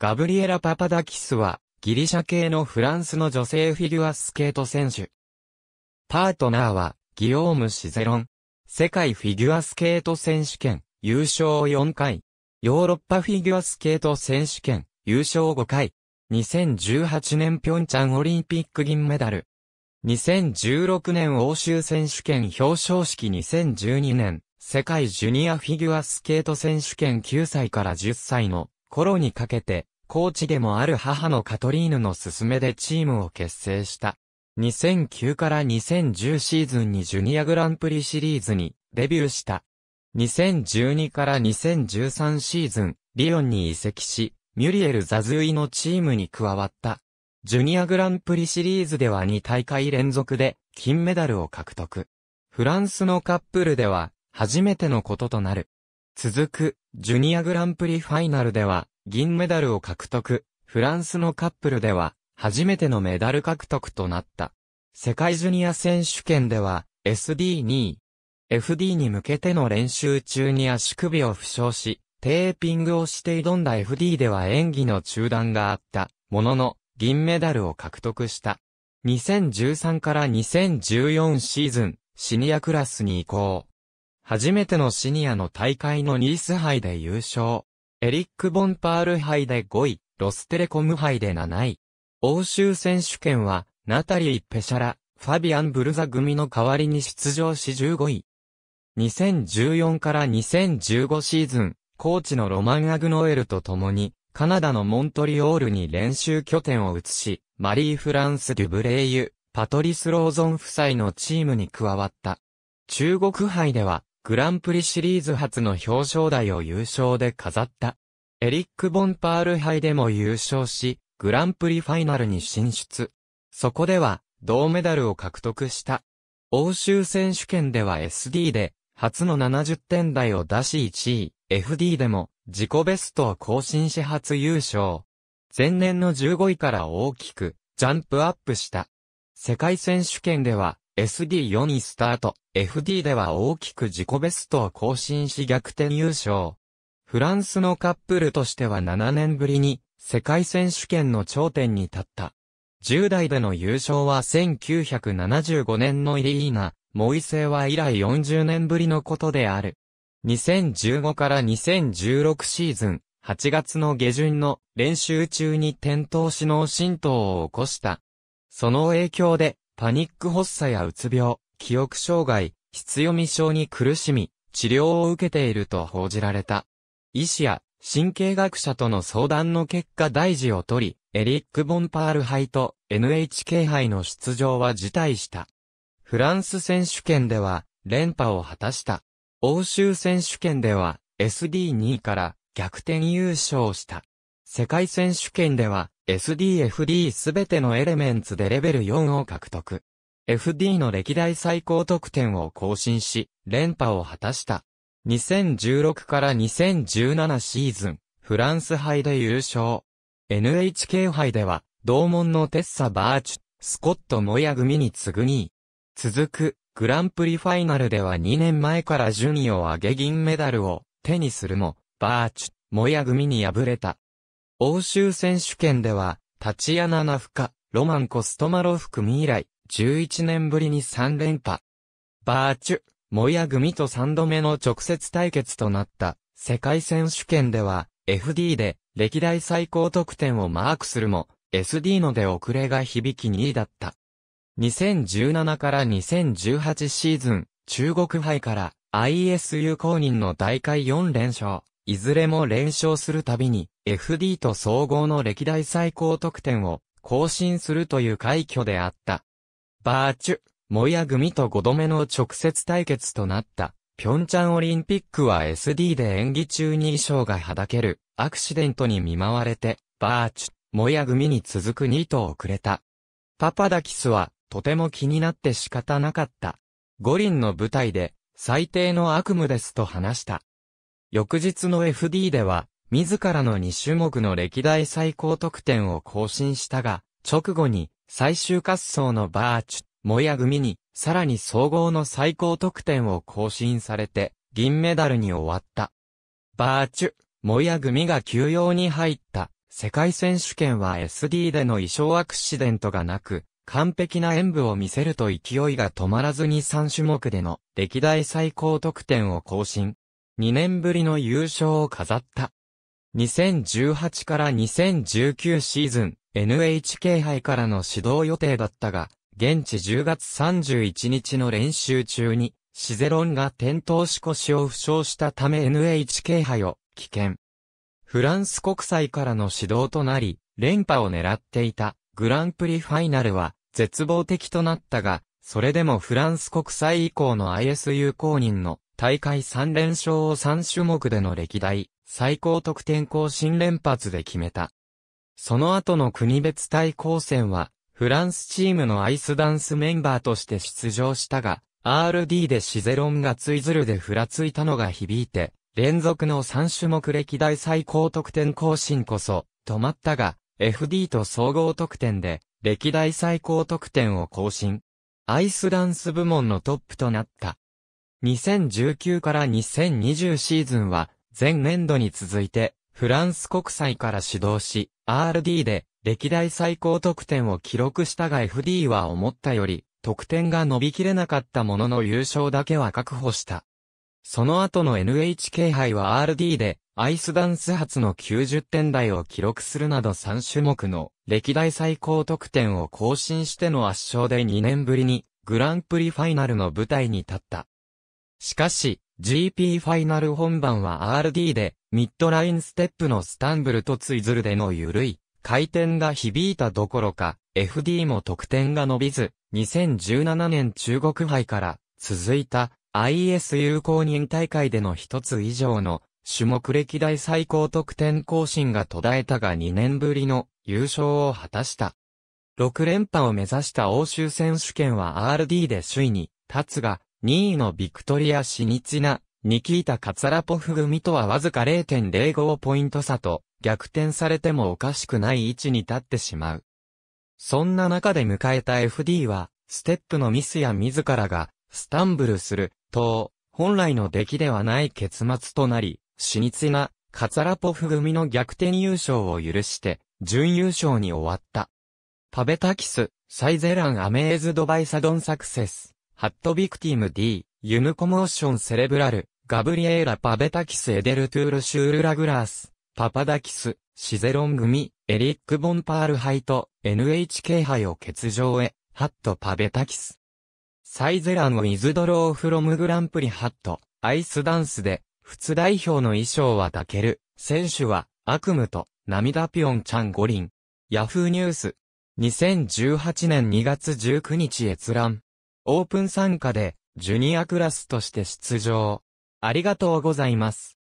ガブリエラ・パパダキスは、ギリシャ系のフランスの女性フィギュアスケート選手。パートナーは、ギオーム・シゼロン。世界フィギュアスケート選手権、優勝4回。ヨーロッパフィギュアスケート選手権、優勝5回。2018年ピョンチャンオリンピック銀メダル。2016年欧州選手権表彰式2012年、世界ジュニアフィギュアスケート選手権9歳から10歳の頃にかけて、コーチでもある母のカトリーヌの勧めでチームを結成した。2009から2010シーズンにジュニアグランプリシリーズにデビューした。2012から2013シーズン、リオンに移籍し、ミュリエル・ザズイのチームに加わった。ジュニアグランプリシリーズでは2大会連続で金メダルを獲得。フランスのカップルでは初めてのこととなる。続く、ジュニアグランプリファイナルでは、銀メダルを獲得。フランスのカップルでは、初めてのメダル獲得となった。世界ジュニア選手権では、SD2 位。FD に向けての練習中に足首を負傷し、テーピングをして挑んだ FD では演技の中断があった、ものの、銀メダルを獲得した。2013から2014シーズン、シニアクラスに移行。初めてのシニアの大会のニース杯で優勝。エリック・ボンパール杯で5位、ロステレコム杯で7位。欧州選手権は、ナタリー・ペシャラ、ファビアン・ブルザ組の代わりに出場し15位。2014から2015シーズン、コーチのロマン・アグノエルと共に、カナダのモントリオールに練習拠点を移し、マリー・フランス・デュブレイユ、パトリス・ローゾン夫妻のチームに加わった。中国杯では、グランプリシリーズ初の表彰台を優勝で飾った。エリック・ボンパール杯でも優勝し、グランプリファイナルに進出。そこでは、銅メダルを獲得した。欧州選手権では SD で、初の70点台を出し1位、FD でも、自己ベストを更新し初優勝。前年の15位から大きく、ジャンプアップした。世界選手権では、SD4 位スタート、FD では大きく自己ベストを更新し逆転優勝。フランスのカップルとしては7年ぶりに世界選手権の頂点に立った。10代での優勝は1975年のイリーナ、モイセイは以来40年ぶりのことである。2015から2016シーズン、8月の下旬の練習中に転倒し脳震盪を起こした。その影響でパニック発作やうつ病、記憶障害、必読み症に苦しみ、治療を受けていると報じられた。医師や神経学者との相談の結果大事を取り、エリック・ボンパール杯と NHK 杯の出場は辞退した。フランス選手権では連覇を果たした。欧州選手権では SD2 位から逆転優勝した。世界選手権では SDFD すべてのエレメンツでレベル4を獲得。FD の歴代最高得点を更新し、連覇を果たした。2016から2017シーズン、フランス杯で優勝。NHK 杯では、同門のテッサ・バーチュ、スコット・モヤ組に次ぐ2位。続く、グランプリファイナルでは2年前から順位を上げ銀メダルを手にするも、バーチュ、モヤ組に敗れた。欧州選手権では、タチアナ・ナフカ、ロマン・コストマロフ組以来、11年ぶりに3連覇。バーチュ、モヤ組と3度目の直接対決となった世界選手権では FD で歴代最高得点をマークするも SD ので遅れが響き2位だった。2017から2018シーズン中国杯から ISU 公認の大会4連勝。いずれも連勝するたびに FD と総合の歴代最高得点を更新するという快挙であった。バーチュ、モヤ組と5度目の直接対決となった。ピョンチャンオリンピックは SD で演技中に衣装がはだけるアクシデントに見舞われて、バーチュ、モヤ組に続く2と遅れた。パパダキスはとても気になって仕方なかった。五輪の舞台で最低の悪夢ですと話した。翌日の FD では、自らの2種目の歴代最高得点を更新したが、直後に最終滑走のバーチュ、モヤ組に、さらに総合の最高得点を更新されて、銀メダルに終わった。バーチュ、モヤ組が休養に入った、世界選手権は SD での衣装アクシデントがなく、完璧な演舞を見せると勢いが止まらずに3種目での歴代最高得点を更新。2年ぶりの優勝を飾った。2018から2019シーズン、NHK 杯からの指導予定だったが、現地10月31日の練習中に、シゼロンが転倒し腰を負傷したため NHK 杯を棄権。フランス国際からの指導となり、連覇を狙っていたグランプリファイナルは絶望的となったが、それでもフランス国際以降の ISU 公認の大会3連勝を3種目での歴代最高得点更新連発で決めた。その後の国別対抗戦は、フランスチームのアイスダンスメンバーとして出場したが、RD でシゼロンがツイズルでふらついたのが響いて、連続の3種目歴代最高得点更新こそ、止まったが、FD と総合得点で、歴代最高得点を更新。アイスダンス部門のトップとなった。2019から2020シーズンは、前年度に続いて、フランス国際から指導し、RD で歴代最高得点を記録したが FD は思ったより、得点が伸びきれなかったものの優勝だけは確保した。その後の NHK 杯は RD で、アイスダンス初の90点台を記録するなど3種目の歴代最高得点を更新しての圧勝で2年ぶりにグランプリファイナルの舞台に立った。しかし、GP ファイナル本番は RD で、ミッドラインステップのスタンブルとツイズルでの緩い、回転が響いたどころか、FD も得点が伸びず、2017年中国杯から続いた ISU 公認大会での一つ以上の種目歴代最高得点更新が途絶えたが2年ぶりの優勝を果たした。6連覇を目指した欧州選手権は RD で首位に立つが、2位のビクトリア・シニチナ、ニキータ・カツラポフ組とはわずか0.05ポイント差と、逆転されてもおかしくない位置に立ってしまう。そんな中で迎えた FD は、ステップのミスや自らが、スタンブルする、と、本来の出来ではない結末となり、シニチナ、カツラポフ組の逆転優勝を許して、準優勝に終わった。パベタキス、サイゼランアメーズドバイサドンサクセス。ハットビクティム D、ユヌコモーションセレブラル、ガブリエーラ・パベタキス・エデルトゥール・シュール・ラグラース、パパダキス、シゼロン組、エリック・ボンパール杯と NHK 杯を欠場へ、ハット・パベタキス。サイゼランウィズドローフロムグランプリハット、アイスダンスで、仏代表の衣装は抱ける、選手は悪夢と涙ピョンチャン五輪。ヤフーニュース。2018年2月19日閲覧。オープン参加で、ジュニアクラスとして出場。ありがとうございます。